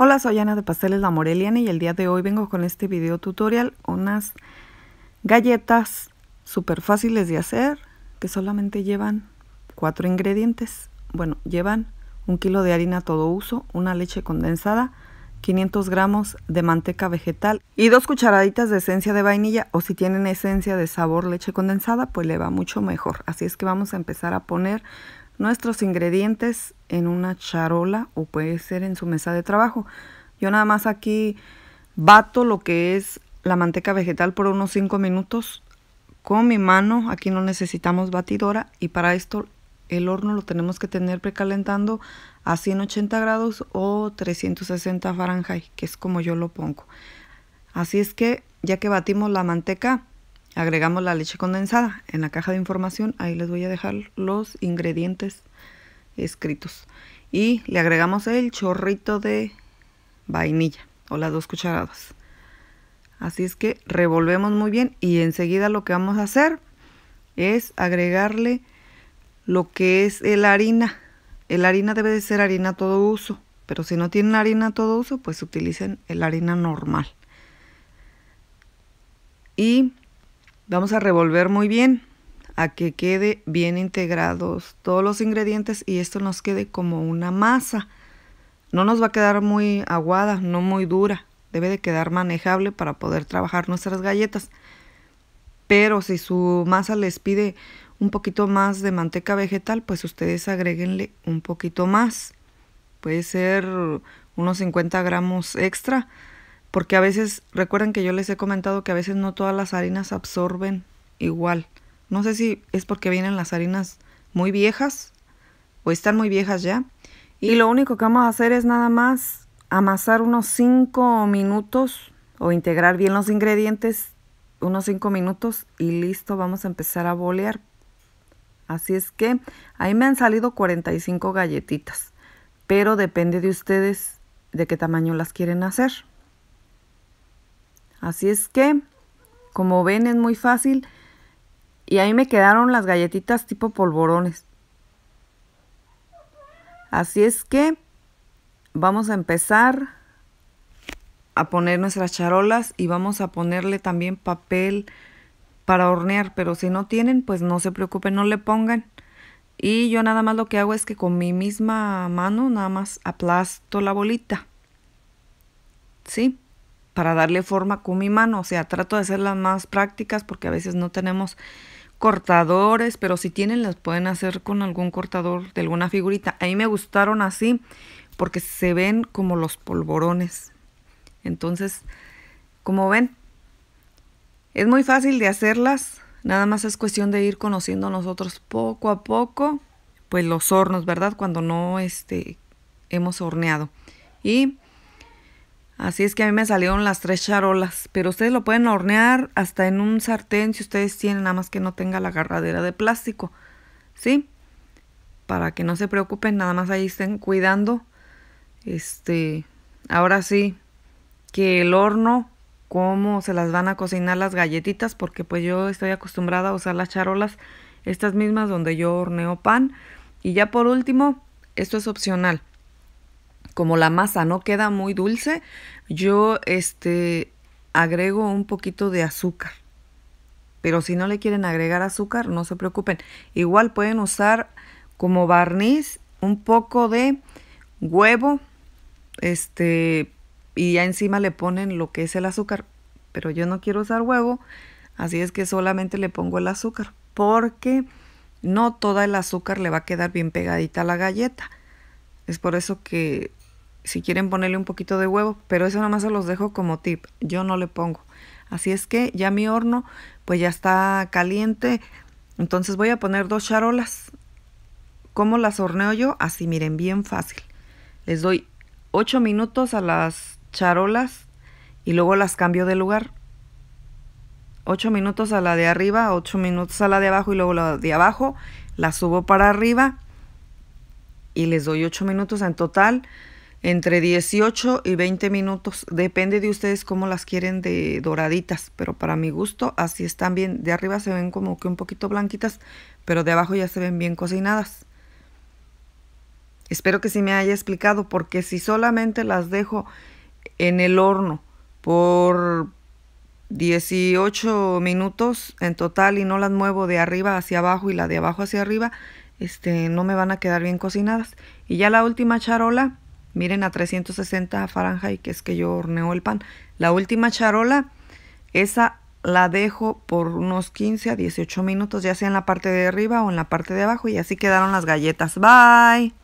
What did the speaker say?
Hola, soy Ana de Pasteles La Moreliana y el día de hoy vengo con este video tutorial unas galletas súper fáciles de hacer que solamente llevan cuatro ingredientes. Bueno, llevan un kilo de harina todo uso, una leche condensada, 500 gramos de manteca vegetal y dos cucharaditas de esencia de vainilla o si tienen esencia de sabor leche condensada pues le va mucho mejor. Así es que vamos a empezar a poner nuestros ingredientes en una charola o puede ser en su mesa de trabajo. Yo nada más aquí bato lo que es la manteca vegetal por unos 5 minutos con mi mano. Aquí no necesitamos batidora y para esto el horno lo tenemos que tener precalentando a 180 grados o 360 Fahrenheit, que es como yo lo pongo. Así es que ya que batimos la manteca, agregamos la leche condensada. En la caja de información ahí les voy a dejar los ingredientes escritos. Y le agregamos el chorrito de vainilla o las dos cucharadas. Así es que revolvemos muy bien y enseguida lo que vamos a hacer es agregarle lo que es el harina. El harina debe de ser harina todo uso, pero si no tienen harina todo uso, pues utilicen el harina normal. Y vamos a revolver muy bien a que quede bien integrados todos los ingredientes y esto nos quede como una masa. No nos va a quedar muy aguada, no muy dura. Debe de quedar manejable para poder trabajar nuestras galletas. Pero si su masa les pide un poquito más de manteca vegetal, pues ustedes agréguenle un poquito más. Puede ser unos 50 gramos extra, porque a veces, recuerden que yo les he comentado que a veces no todas las harinas absorben igual. No sé si es porque vienen las harinas muy viejas o están muy viejas ya. Y lo único que vamos a hacer es nada más amasar unos 5 minutos o integrar bien los ingredientes unos 5 minutos y listo, vamos a empezar a bolear. Así es que ahí me han salido 45 galletitas, pero depende de ustedes de qué tamaño las quieren hacer. Así es que, como ven, es muy fácil. Y ahí me quedaron las galletitas tipo polvorones. Así es que vamos a empezar a poner nuestras charolas y vamos a ponerle también papel para hornear, pero si no tienen, pues no se preocupen, no le pongan. Y yo nada más lo que hago es que con mi misma mano nada más aplasto la bolita. ¿Sí? Para darle forma con mi mano, o sea, trato de hacerlas más prácticas porque a veces no tenemos cortadores, pero si tienen las pueden hacer con algún cortador de alguna figurita. A mí me gustaron así porque se ven como los polvorones. Entonces, como ven, es muy fácil de hacerlas. Nada más es cuestión de ir conociendo nosotros poco a poco, pues los hornos, ¿verdad? Cuando no este, hemos horneado. Y Así es que a mí me salieron las tres charolas, pero ustedes lo pueden hornear hasta en un sartén si ustedes tienen, nada más que no tenga la agarradera de plástico, ¿sí? Para que no se preocupen, nada más ahí estén cuidando. Este, ahora sí, que el horno, cómo se las van a cocinar las galletitas, porque pues yo estoy acostumbrada a usar las charolas, estas mismas donde yo horneo pan. Y ya por último, esto es opcional como la masa no queda muy dulce, yo este agrego un poquito de azúcar. Pero si no le quieren agregar azúcar, no se preocupen. Igual pueden usar como barniz un poco de huevo, este, y ya encima le ponen lo que es el azúcar. Pero yo no quiero usar huevo, así es que solamente le pongo el azúcar, porque no toda el azúcar le va a quedar bien pegadita a la galleta. Es por eso que si quieren ponerle un poquito de huevo, pero eso nada más se los dejo como tip, yo no le pongo. Así es que ya mi horno pues ya está caliente, entonces voy a poner dos charolas. ¿Cómo las horneo yo? Así miren, bien fácil. Les doy 8 minutos a las charolas y luego las cambio de lugar. 8 minutos a la de arriba, 8 minutos a la de abajo y luego la de abajo la subo para arriba y les doy 8 minutos en total entre 18 y 20 minutos. Depende de ustedes cómo las quieren de doraditas, pero para mi gusto así están bien. De arriba se ven como que un poquito blanquitas, pero de abajo ya se ven bien cocinadas. Espero que sí me haya explicado, porque si solamente las dejo en el horno por 18 minutos en total y no las muevo de arriba hacia abajo y la de abajo hacia arriba, este, no me van a quedar bien cocinadas. Y ya la última charola Miren a 360 y que es que yo horneo el pan. La última charola, esa la dejo por unos 15 a 18 minutos, ya sea en la parte de arriba o en la parte de abajo. Y así quedaron las galletas. Bye.